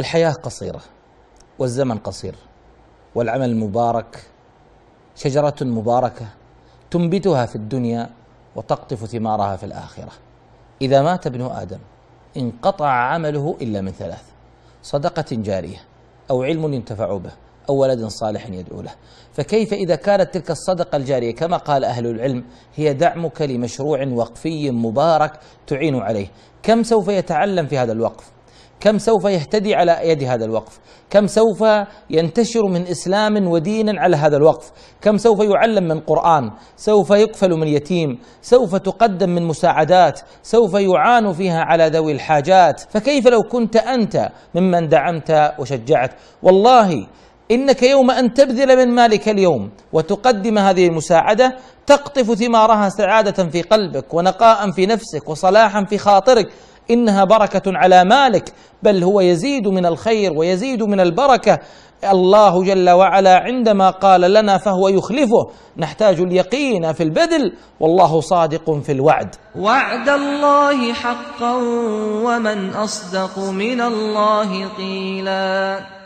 الحياة قصيرة والزمن قصير والعمل مبارك شجرة مباركة تنبتها في الدنيا وتقطف ثمارها في الآخرة إذا مات ابن آدم انقطع عمله إلا من ثلاث صدقة جارية أو علم ينتفع به أو ولد صالح يدعو له فكيف إذا كانت تلك الصدقة الجارية كما قال أهل العلم هي دعمك لمشروع وقفي مبارك تعين عليه كم سوف يتعلم في هذا الوقف كم سوف يهتدي على يد هذا الوقف كم سوف ينتشر من إسلام ودين على هذا الوقف كم سوف يعلم من قرآن سوف يكفل من يتيم سوف تقدم من مساعدات سوف يعان فيها على ذوي الحاجات فكيف لو كنت أنت ممن دعمت وشجعت والله انك يوم ان تبذل من مالك اليوم وتقدم هذه المساعده تقطف ثمارها سعاده في قلبك ونقاء في نفسك وصلاحا في خاطرك انها بركه على مالك بل هو يزيد من الخير ويزيد من البركه الله جل وعلا عندما قال لنا فهو يخلفه نحتاج اليقين في البذل والله صادق في الوعد وعد الله حقا ومن اصدق من الله قيلا